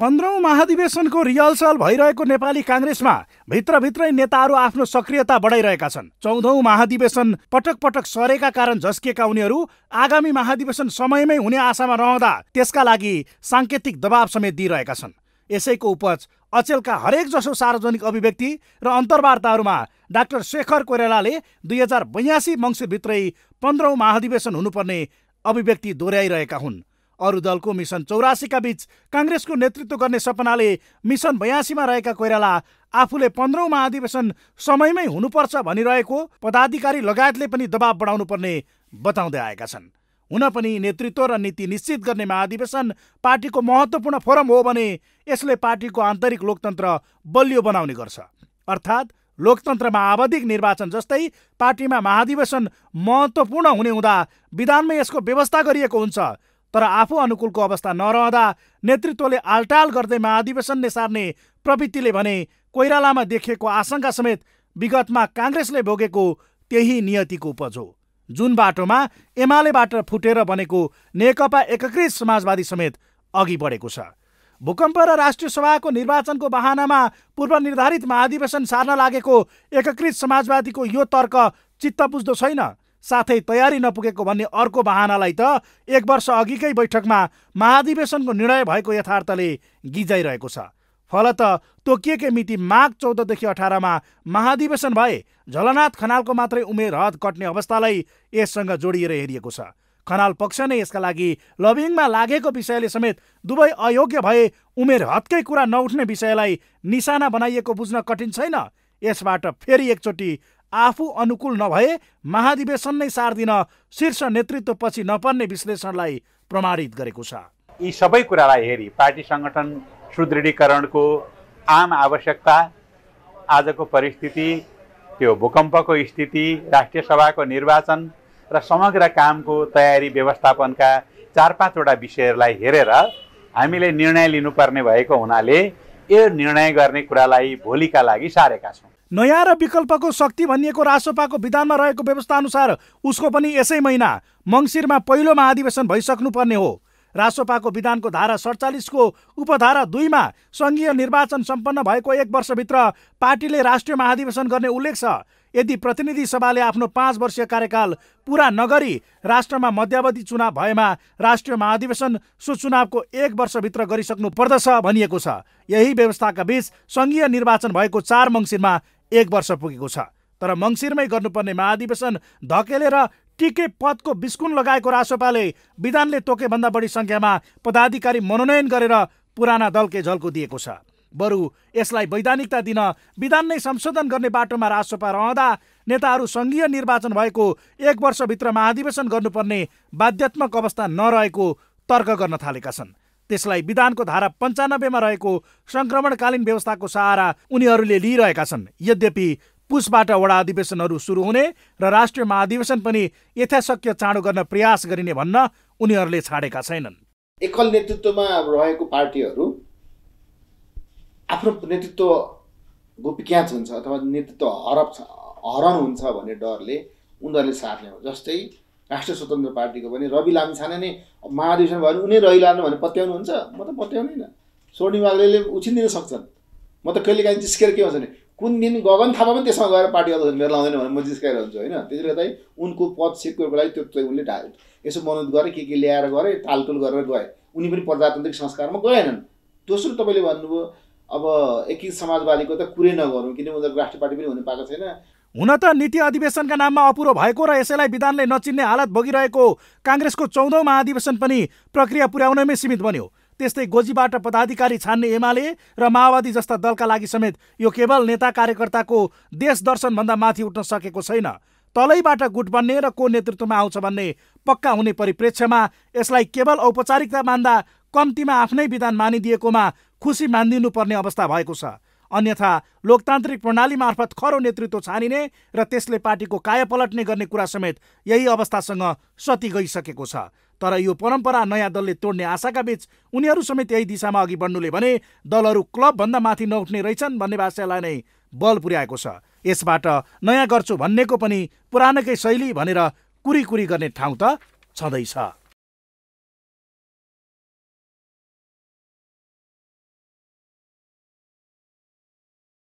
पन्ध्रौँ महाधिवेशनको रिहर्सल भइरहेको नेपाली काङ्ग्रेसमा भित्रभित्रै नेताहरू आफ्नो सक्रियता बढाइरहेका छन् चौधौँ महाधिवेशन पटक पटक सरेका कारण झस्किएका उनीहरू आगामी महाधिवेशन समयमै हुने आशामा रहँदा त्यसका लागि साङ्केतिक दबाव समेत दिइरहेका छन् यसैको उपज अचेलका हरेक जसो सार्वजनिक अभिव्यक्ति र अन्तर्वार्ताहरूमा डाक्टर शेखर कोइरालाले दुई हजार बयासी मङ्सिरभित्रै पन्ध्रौँ महाधिवेशन हुनुपर्ने अभिव्यक्ति दोहोऱ्याइरहेका हुन् अरू दलको मिसन चौरासीका बीच काङ्ग्रेसको नेतृत्व गर्ने सपनाले मिसन बयासीमा रहेका कोइराला आफूले पन्ध्रौँ महाधिवेशन समयमै हुनुपर्छ भनिरहेको पदाधिकारी लगायतले पनि दबाब बढाउनु पर्ने बताउँदै आएका छन् हुन पनि नेतृत्व र नीति निश्चित गर्ने महाधिवेशन पार्टीको महत्त्वपूर्ण फोरम हो भने यसले पार्टीको आन्तरिक लोकतन्त्र बलियो बनाउने गर्छ अर्थात् लोकतन्त्रमा आवधिक निर्वाचन जस्तै पार्टीमा महाधिवेशन महत्त्वपूर्ण हुने हुँदा विधानमा यसको व्यवस्था गरिएको हुन्छ तर आफू अनुकूलको अवस्था नरहँदा नेतृत्वले आलटाल गर्दै महाधिवेशन नै सार्ने प्रवृत्तिले भने कोइरालामा देखिएको आशंका समेत विगतमा काङ्ग्रेसले भोगेको त्यही नियतिको उपज हो जुन बाटोमा एमालेबाट फुटेर बनेको नेकपा एकीकृत समाजवादी समेत अघि बढेको छ भूकम्प र राष्ट्रिय सभाको निर्वाचनको बहानामा पूर्वनिर्धारित महाधिवेशन सार्न लागेको एकीकृत समाजवादीको यो तर्क चित्त बुझ्दो छैन साथै तयारी नपुगेको भन्ने अर्को बहानालाई त एक वर्ष अघिकै बैठकमा महाधिवेशनको निर्णय भएको यथार्थले गिजाइरहेको छ फलत तोकिएकै मिति माघ चौधदेखि अठारमा महाधिवेशन भए झलनाथ खनालको मात्रै उमेर हद कट्ने अवस्थालाई यससँग जोडिएर हेरिएको छ खनाल पक्ष नै यसका लागि लबिङमा लागेको विषयले समेत दुवै अयोग्य भए उमेर हदकै कुरा नउठ्ने विषयलाई निशाना बनाइएको बुझ्न कठिन छैन यसबाट फेरि एकचोटि आफू अनुकूल नभए महाधिवेशन नै सार्दिन शीर्ष नेतृत्वपछि नपर्ने विश्लेषणलाई प्रमाणित गरेको छ यी सबै कुरालाई हेरी पार्टी सङ्गठन सुदृढीकरणको आम आवश्यकता आजको परिस्थिति त्यो भूकम्पको स्थिति राष्ट्रिय सभाको निर्वाचन र समग्र कामको तयारी व्यवस्थापनका चार पाँचवटा विषयहरूलाई हेरेर हामीले निर्णय लिनुपर्ने भएको हुनाले यो निर्णय गर्ने कुरालाई भोलिका लागि सारेका छौँ नयाँ र विकल्पको शक्ति भनिएको रासोपाको विधानमा रहेको व्यवस्था अनुसार उसको पनि यसै महिना मङ्सिरमा पहिलो महाधिवेशन भइसक्नु पर्ने हो रासोपाको विधानको धारा सडचालिसको उपधारा दुईमा सङ्घीय निर्वाचन सम्पन्न भएको एक वर्षभित्र पार्टीले राष्ट्रिय महाधिवेशन गर्ने उल्लेख छ यदि प्रतिनिधि सभाले आफ्नो पाँच वर्षीय कार्यकाल पुरा नगरी राष्ट्रमा मध्यावधि चुनाव भएमा राष्ट्रिय महाधिवेशन सो चुनावको एक वर्षभित्र गरिसक्नु पर्दछ भनिएको छ यही व्यवस्थाका बीच सङ्घीय निर्वाचन भएको चार मङ्सिरमा एक वर्ष पुगेको छ तर मङ्सिरमै गर्नुपर्ने महाधिवेशन धकेलेर टिके पदको बिस्कुन लगाएको रासोपाले विधानले तोकेभन्दा बढी सङ्ख्यामा पदाधिकारी मनोनयन गरेर पुराना दलकै झल्को दिएको छ बरु यसलाई वैधानिकता दिन विधान नै संशोधन गर्ने बाटोमा रासोपा रहँदा नेताहरू सङ्घीय निर्वाचन भएको एक वर्षभित्र महाधिवेशन गर्नुपर्ने बाध्यात्मक अवस्था नरहेको तर्क गर्न थालेका छन् त्यसलाई विधानको धारा पन्चानब्बेमा रहेको सङ्क्रमणकालीन व्यवस्थाको सहारा उनीहरूले लिइरहेका छन् यद्यपि पुसबाट वडा अधिवेशनहरू सुरु हुने र राष्ट्रिय महाधिवेशन पनि यथाशक्य चाँडो गर्न प्रयास गरिने भन्न उनीहरूले छाडेका छैनन् एकल नेतृत्वमा रहेको पार्टीहरू आफ्नो नेतृत्व क्याच हुन्छ अथवा नेतृत्व हरप छ हरण हुन्छ भन्ने डरले उनीहरूले साथ ल्याउँछ जस्तै राष्ट्रिय स्वतन्त्र पार्टीको पनि रवि लामिछाने नै महाधिवेशन भयो भने उनी रहिलानु भने पत्याउनु हुन्छ म त पत्याउँदैन उछिन दिन सक्छन् म त कहिले काहीँ जिस्केर के हुन्छ भने कुन दिन गगन थापा पनि त्यसमा गएर पार्टी अध्यक्ष मेरो लाउँदैन भने म जिस्काइरहन्छु हुन्छु होइन त्यसले गर्दा उनको पद सिक्कुरको लागि त्यो चाहिँ उनले ढाल यसो मनोज गरे के के ल्याएर गरे टालटुल गरेर गए उनी पनि प्रजातान्त्रिक संस्कारमा गएनन् दोस्रो तपाईँले भन्नुभयो अब एकी समाजवादीको त कुरै नगरौँ किन उनीहरूको राष्ट्रिय पार्टी पनि हुन पाएको छैन हुन त नीति अधिवेशनका नाममा अपुरो भएको र यसैलाई विधानले नचिन्ने हालत भोगिरहेको काङ्ग्रेसको चौधौँ महाधिवेशन पनि प्रक्रिया पुर्याउनमै सीमित बन्यो त्यस्तै गोजीबाट पदाधिकारी छान्ने एमाले र माओवादी जस्ता दलका लागि समेत यो केवल नेता कार्यकर्ताको देश दर्शनभन्दा माथि उठ्न सकेको छैन तलैबाट गुट बन्ने र को नेतृत्वमा आउँछ भन्ने पक्का हुने परिप्रेक्ष्यमा यसलाई केवल औपचारिकता मान्दा कम्तीमा आफ्नै विधान मानिदिएकोमा खुसी मानिदिनुपर्ने अवस्था भएको छ अन्यथा लोकतान्त्रिक प्रणाली मार्फत खरो नेतृत्व छानिने र त्यसले पार्टीको काय पलट्ने गर्ने कुरा समेत यही अवस्थासँग सती गइसकेको छ तर यो परम्परा नयाँ दलले तोड्ने आशाका बीच उनीहरू समेत यही दिशामा अघि बढ्नुले भने दलहरू क्लबभन्दा माथि नउठ्ने रहेछन् भन्ने भाषालाई नै बल पुर्याएको छ यसबाट नयाँ गर्छु भन्नेको पनि पुरानकै शैली भनेर कुरी कुरी गर्ने ठाउँ त छँदैछ